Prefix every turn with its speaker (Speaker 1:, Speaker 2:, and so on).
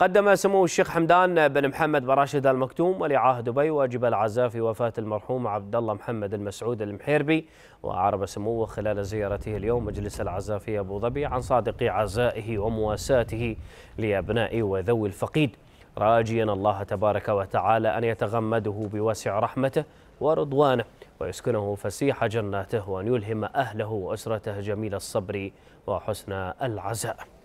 Speaker 1: قدم سمو الشيخ حمدان بن محمد بن راشد المكتوم ولي عهد دبي واجب العزاء في وفاة المرحوم عبد الله محمد المسعود المحيربي وأعرب سموه خلال زيارته اليوم مجلس العزاء في أبو ظبي عن صادق عزائه ومواساته لأبناء وذوي الفقيد راجيا الله تبارك وتعالى أن يتغمده بواسع رحمته ورضوانه ويسكنه فسيح جناته وأن يلهم أهله وأسرته جميل الصبر وحسن العزاء